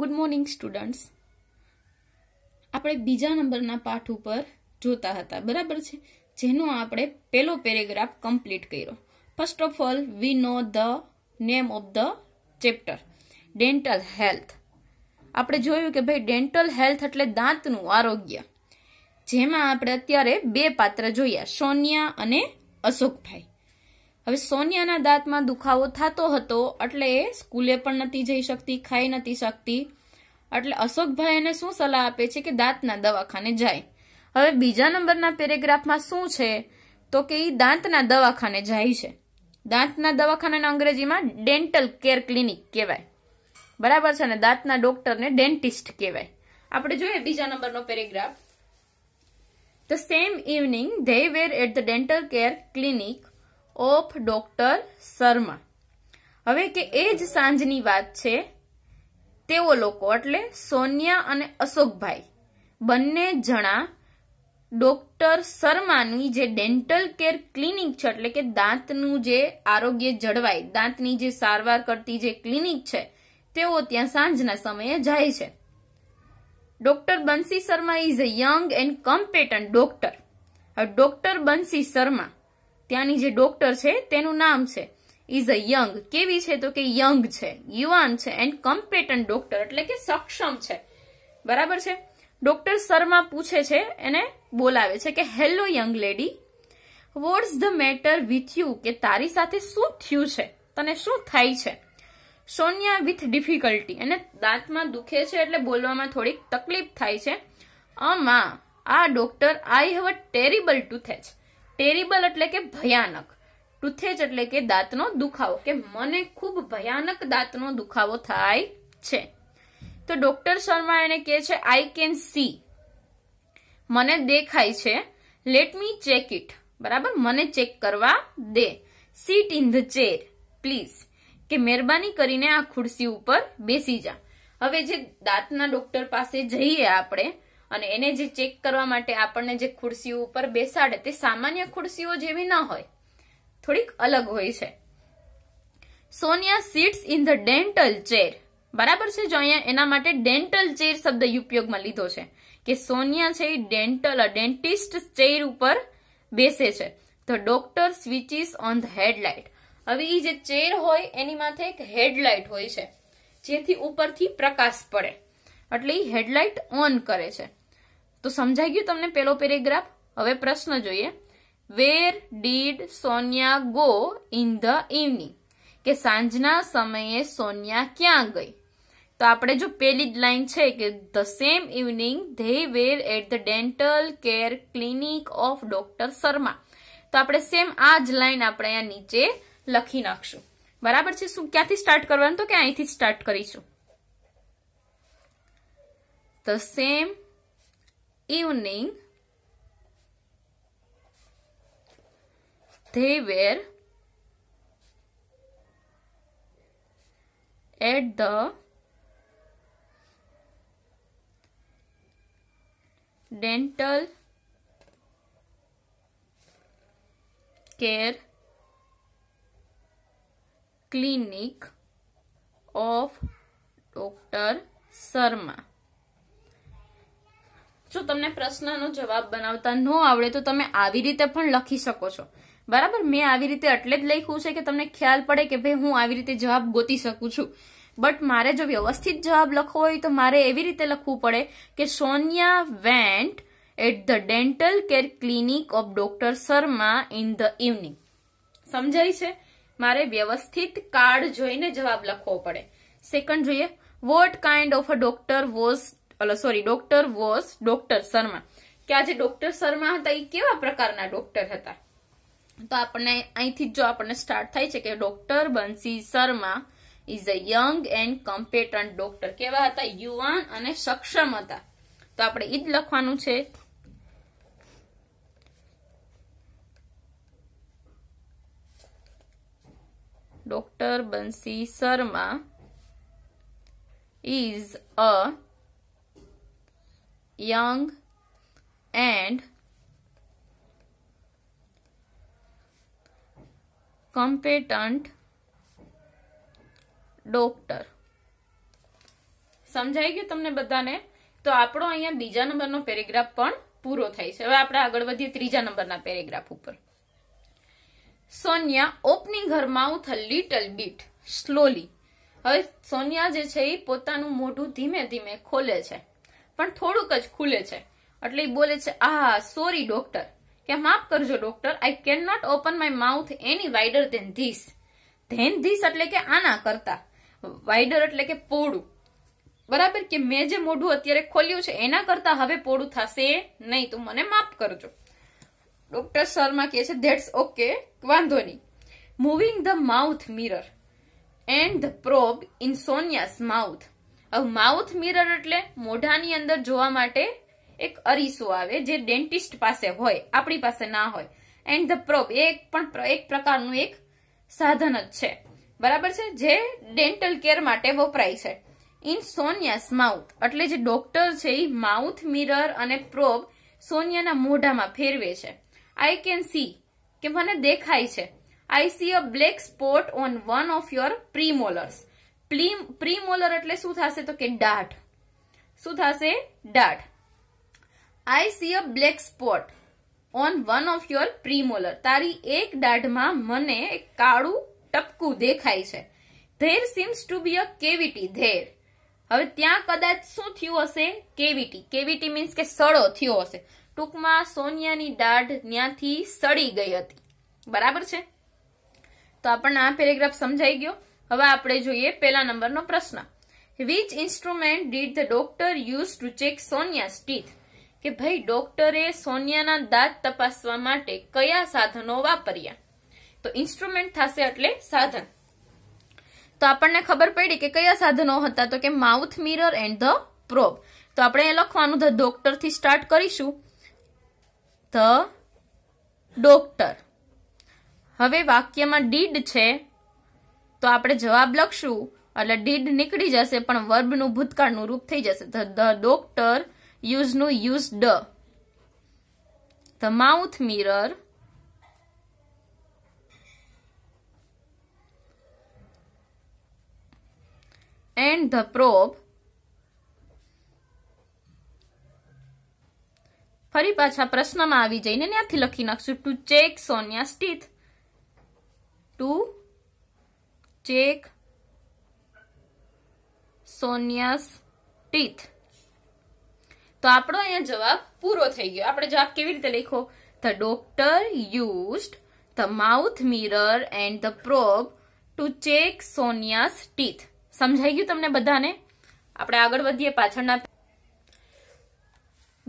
Good morning students આપણે બીજા નંબરના પાઠ ઉપર જોતા હતા બરાબર છે જેનો આપણે પહેલો પેરેગ્રાફ કમ્પ્લીટ કર્યો first of all we know the name of the chapter dental health આપણે જોયું કે ભાઈ ડેન્ટલ હેલ્થ એટલે દાંતનું આરોગ્ય જેમાં આપણે અત્યારે બે પાત્ર જોયા સોનિયા અને અશોકભાઈ હવે સોનિયાના દાંતમાં દુખાવો થતો હતો એટલે એ સ્કૂલે પણ નથી જઈ શકતી ખાઈ નથી શકતી એટલે અશોકભાઈ એને શું સલાહ આપે છે કે દાંતના દવાખાને જાય હવે બીજા નંબરના પેરેગ્રાફમાં શું છે તો કે એ દાંતના દવાખાને જાય છે દાંતના દવાખાનાને અંગ્રેજીમાં ડેન્ટલ કેર ક્લિનિક કહેવાય બરાબર છે ને દાંતના ડોક્ટરને ડેન્ટિસ્ટ કહેવાય આપણે જોઈએ બીજા નંબરનો paragraph the same evening they were at the dental care clinic of doctor Sharma હવે કે એ જ સાંજની વાત છે તેઓ લોકો એટલે સોનિયા અને અશોકભાઈ બંને જણા ડોક્ટર શર્માની જે ડેન્ટલ કેર ક્લિનિક છે એટલે કે દાંતનું જે આરોગ્ય જળવાય દાંતની જે સારવાર કરતી જે ક્લિનિક છે તેઓ ત્યાં સાંજના સમયે જાય છે doctor Bansi Sharma is a young and competent doctor doctor Bansi Sharma ત્યાંની જે ડોક્ટર છે તેનું નામ છે ઇઝ અ યંગ કેવી છે તો કે યંગ છે યુવાન છે એન્ડ કમ્પેટન્ટ ડોક્ટર એટલે કે સક્ષમ છે બરાબર છે ડોક્ટર શર્મા પૂછે છે એને બોલાવે છે કે hello young lady what's the matter with you કે તારી સાથે શું થયું છે તને શું થાય છે સોનિયા વિથ ડિફિકલ્ટી એને દાંતમાં દુખે છે એટલે બોલવામાં થોડીક તકલીફ થાય છે અમા આ doctor I have a terrible toothache terrible એટલે કે ભયાનક ટુથેજ એટલે કે દાંતનો દુખાવો કે મને ખૂબ ભયાનક દાંતનો દુખાવો થાય છે તો ડોક્ટર શર્મા એને કહે છે આઈ કેન સી મને દેખાય છે લેટ મી ચેક ઇટ બરાબર મને ચેક કરવા દે sit in the chair please કે મહેરબાની કરીને આ ખુરશી ઉપર બેસી જા હવે જે દાંતના ડોક્ટર પાસે જઈએ આપણે અને એને જે ચેક કરવા માટે આપણને જે ખુરશીઓ ઉપર બેસાડે તે સામાન્ય ખુરશીઓ જેવી ના હોય થોડીક અલગ હોય છે Sonia sits in the dental chair બરાબર છે જો અહીંયા એના માટે ડેન્ટલ ચેર શબ્દ ઉપયોગમાં લીધો છે કે સોનિયા છે એ ડેન્ટલ ડેન્ટિસ્ટ ચેર ઉપર બેસે છે the doctor switches on the headlight હવે એ જે ચેર હોય એની માથે એક હેડલાઇટ હોય છે જેથી ઉપરથી પ્રકાશ પડે એટલે એ હેડલાઇટ ઓન કરે છે તો સમજાઈ ગયું તમને પેલો પેરેગ્રાફ હવે પ્રશ્ન જોઈએ where did Sonia go in the evening કે સાંજના સમયે સોનિયા ક્યાં ગઈ તો આપણે જો પેલી જ લાઈન છે કે the same evening they were at the dental care clinic of doctor Sharma તો આપણે સેમ આ જ લાઇન આપણે અહીંયા નીચે લખી નાખશું બરાબર છે શું ક્યાંથી સ્ટાર્ટ કરવાનું તો કે અહીંથી સ્ટાર્ટ કરીશું the same evening they were at the dental care clinic of Dr. Sharma. જો તમને પ્રશ્નનો જવાબ બનાવતા ન આવડે તો તમે આવી રીતે પણ લખી શકો છો બરાબર મેં આવી રીતે એટલે જ લખ્યું છે કે તમને ખ્યાલ પડે કે ભાઈ હું આવી રીતે જવાબ ગોતી શકું છું બટ મારે જો વ્યવસ્થિત જવાબ લખવો હોય તો મારે એવી રીતે લખવું પડે કે Sonia went at the dental care clinic of doctor Sharma in the evening સમજાય છે મારે વ્યવસ્થિત કાર્ડ જોઈને જવાબ લખવો પડે સેકન્ડ જોઈએ what kind of a doctor was sorry doctor was doctor Sharma કે આજે ડોક્ટર શર્મા હતા એ કેવા પ્રકારના ડોક્ટર હતા તો આપણને અહીંથી જો આપણને સ્ટાર્ટ થાય છે કે doctor Bansi Sharma is a young and competent doctor કેવા હતા યુવાન અને સક્ષમ હતા તો આપણે ઈ જ લખવાનું છે doctor Bansi Sharma is a young and competent doctor સમજાઈ ગયું તમને બધાને તો આપણો અહીંયા બીજા નંબરનો પેરેગ્રાફ પણ પૂરો થાય છે હવે આપણે આગળ વધીએ ત્રીજા નંબરના પેરેગ્રાફ ઉપર Sonia opening her mouth a little bit slowly હવે સોનિયા જે છે એ પોતાનું મોઢું ધીમે ધીમે ખોલે છે પણ થોડુંક જ ખુલે છે એટલે એ બોલે છે આ સોરી ડોક્ટર કે માફ કરજો doctor I can not open my mouth any wider than this than this એટલે કે આના કરતા વાઇડર એટલે કે પોળું બરાબર કે મેં જે મોઢું અત્યારે ખોલ્યું છે એના કરતા હવે પોળું થશે નહીં તો મને માફ કરજો ડોક્ટર શર્મા કહે છે ધેટ્સ ઓકે વાંધો નહીં moving the mouth mirror and the probe in Sonia's mouth mouth mirror એટલે મોઢાની અંદર જોવા માટે એક અરીસો આવે જે ડેન્ટિસ્ટ પાસે હોય આપણી પાસે ના હોય એન્ડ ધ પ્રોબ એ પણ એક પ્રકારનું એક સાધન જ છે બરાબર છે જે ડેન્ટલ કેર માટે વપરાય છે ઇન સોનિયાસ માઉથ એટલે જે ડોક્ટર છે એ માઉથ મિરર અને પ્રોબ સોનિયાના મોઢામાં ફેરવે છે આઈ કેન સી કે મને દેખાય છે I see a black spot on one of your premolars molars premolar એટલે શું થશે તો કે ડાઢ શું થશે ડાઢ I see a black spot on one of your premolar તારી એક દાઢમાં મને એક કાળું ટપકું દેખાય છે there seems to be a cavity there હવે ત્યાં કદાચ શું થયું હશે કેવિટી કેવિટી મીન્સ કે સડો થયો હશે ટૂંકમાં સોનિયાની દાઢ ત્યાંથી સડી ગઈ હતી બરાબર છે તો આપણને આ પેરેગ્રાફ સમજાઈ ગયો હવે આપણે જોઈએ પહેલા નંબરનો પ્રશ્ન which instrument did the doctor use to check Sonia's teeth કે ભાઈ ડોક્ટરે સોનિયાના દાંત તપાસવા માટે કયા સાધનો વાપર્યા તો ઇન્સ્ટ્રુમેન્ટ થશે એટલે સાધન તો આપણને ખબર પડી કે કયા સાધનો હતા તો કે mouth mirror and the probe તો આપણે એ લખવાનું ધ ડોક્ટર થી સ્ટાર્ટ કરીશું ધ ડોક્ટર હવે વાક્યમાં ડીડ છે તો આપણે જવાબ લખશું એટલે ડીડ નીકળી જશે પણ વર્બનું ભૂતકાળનું રૂપ થઈ જશે ધ ડોક્ટર યુઝનું used the mouth mirror and the probe ફરી પાછા પ્રશ્નમાં આવી જઈને ત્યાંથી લખી નાખશું to check Sonia's teeth to check Sonia's teeth તો આપણો અહીંયા જવાબ પૂરો થઈ ગયો આપણે જવાબ કેવી રીતે લખો the doctor used the mouth mirror and the probe to check Sonia's teeth સમજાઈ ગયું તમને બધાને આપણે આગળ વધીએ પાછળના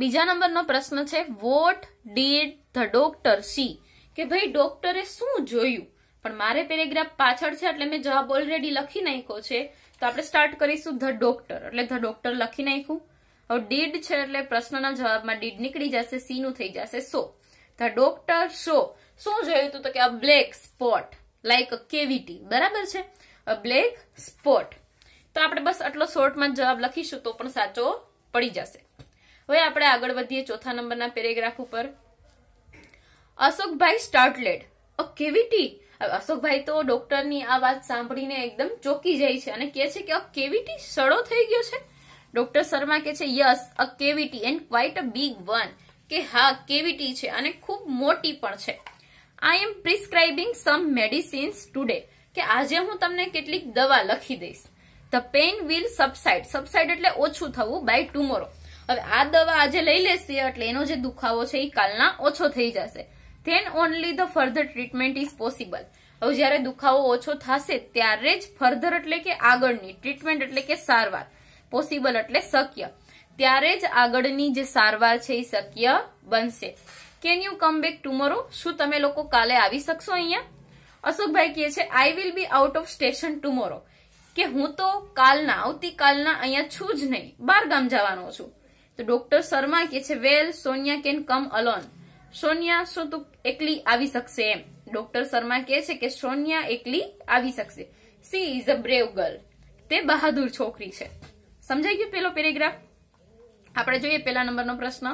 બીજા નંબરનો પ્રશ્ન છે what did the doctor see કે ભાઈ ડોક્ટરે શું જોયું પણ મારે પેરેગ્રાફ પાછળ છે એટલે મેં જવાબ ઓલરેડી લખી નાખ્યો છે તો આપણે સ્ટાર્ટ કરીશું ધ ડોક્ટર એટલે ધ ડોક્ટર લખી નાખ્યું હવે ડીડ છે એટલે પ્રશ્નના જવાબમાં ડીડ નીકળી જશે સી થઈ જશે સો ધ ડોક્ટર શો શું જોયું હતું તો કે a black spot like a cavity બરાબર છે અ બ્લેક સ્પોટ તો આપણે બસ આટલો શોર્ટમાં જવાબ લખીશું તો પણ સાચો પડી જશે હવે આપણે આગળ વધીએ ચોથા નંબરના પેરેગ્રાફ ઉપર અશોકભાઈ સ્ટાર્ટલેડ અ કેવીટી અશોકભાઈ તો ડોક્ટરની આ વાત સાંભળીને એકદમ ચોકી જાય છે અને કહે છે કે અ કેવિટી સડો થઈ ગયો છે ડોક્ટર શર્મા કે છે yes a cavity and quite a big one કે હા કેવીટી છે અને ખૂબ મોટી પણ છે આઈ એમ પ્રિસ્ક્રાઇબિંગ સમ મેડિસિન્સ ટુડે કે આજે હું તમને કેટલીક દવા લખી દઈશ the pain will subside subside એટલે ઓછું થવું બાય ટુમોરો હવે આ દવા આજે લઈ લેશે એટલે એનો જે દુખાવો છે એ કાલના ઓછો થઈ જશે then only the further treatment is possible હવે જ્યારે દુખાવો ઓછો થશે ત્યારે જ ફર્ધર એટલે કે આગળની ટ્રીટમેન્ટ એટલે કે સારવાર પોસિબલ એટલે શક્ય ત્યારે જ આગળની જે સારવાર છે એ શક્ય બનશે can you come back tomorrow શું તમે લોકો કાલે આવી શકશો અહીંયા અશોકભાઈ કહે છે I will be out of station tomorrow કે હું તો કાલના આવતીકાલના અહીંયા છું જ નહીં બાર ગામ જવાનો છું તો ડોક્ટર શર્મા કહે છે well Sonia can come alone Sonia શું તું એકલી આવી શકશે એમ ડોક્ટર શર્મા કે છે કે સોનિયા એકલી આવી શકશે she is a brave girl તે બહાદુર છોકરી છે સમજાઈ ગયું પેલો પેરેગ્રાફ આપણે જોઈએ પેલા નંબરનો પ્રશ્ન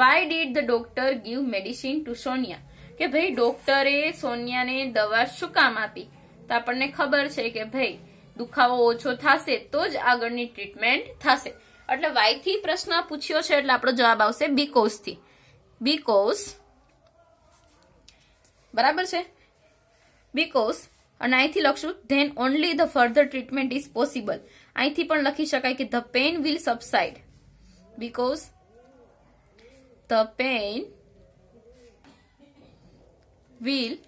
why did the doctor give medicine to Sonia કે ભાઈ ડોક્ટરે સોનિયાને દવા શું કામ આપી તો આપણને ખબર છે કે ભાઈ દુખાવો ઓછો થશે તો જ આગળની ટ્રીટમેન્ટ થશે એટલે વાયથી પ્રશ્ન પૂછ્યો છે એટલે આપણો જવાબ આવશે બીકોઝ बिकॉज बराबर बिकॉज अहीं लखशु then only the further treatment is possible अँ लखी सकते कि the pain will subside because the pain will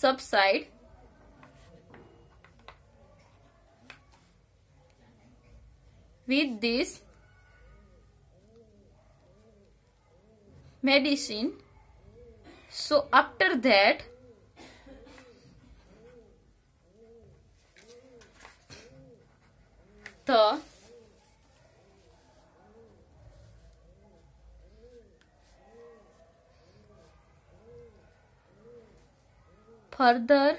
subside with this medicine so after that the further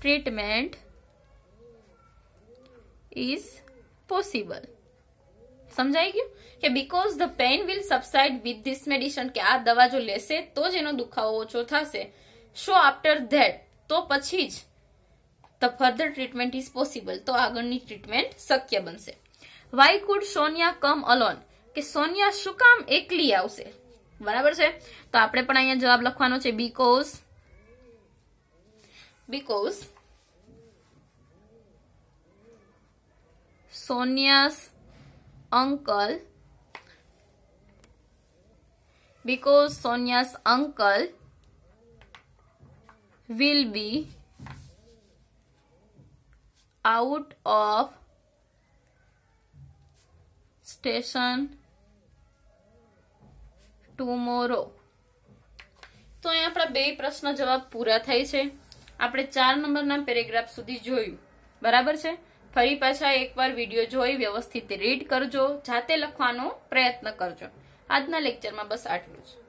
treatment is possible. સમજાઈ ગયું કે because the pain will subside with this medicine કે આ દવા જો લેશે તો જ એનો દુખાવો ઓછો થશે સો આફ્ટર ધેટ તો પછી જ the further treatment is possible તો આગળની ટ્રીટમેન્ટ શક્ય બનશે why could Sonia come alone કે સોનિયા શું કામ એકલી આવશે બરાબર છે તો આપણે પણ અહીંયા જવાબ લખવાનો છે because because Sonia uncle because Sonia's uncle will be out of station tomorrow તો અહીંયા આપણા બે પ્રશ્ન જવાબ પૂરા થાય છે આપણે ચાર નંબરના પેરેગ્રાફ સુધી જોયું બરાબર છે ફરી પાછા એકવાર વિડીયો જોઈ વ્યવસ્થિત રીડ કરજો જાતે લખવાનો પ્રયત્ન કરજો આજના લેક્ચરમાં બસ આટલું જ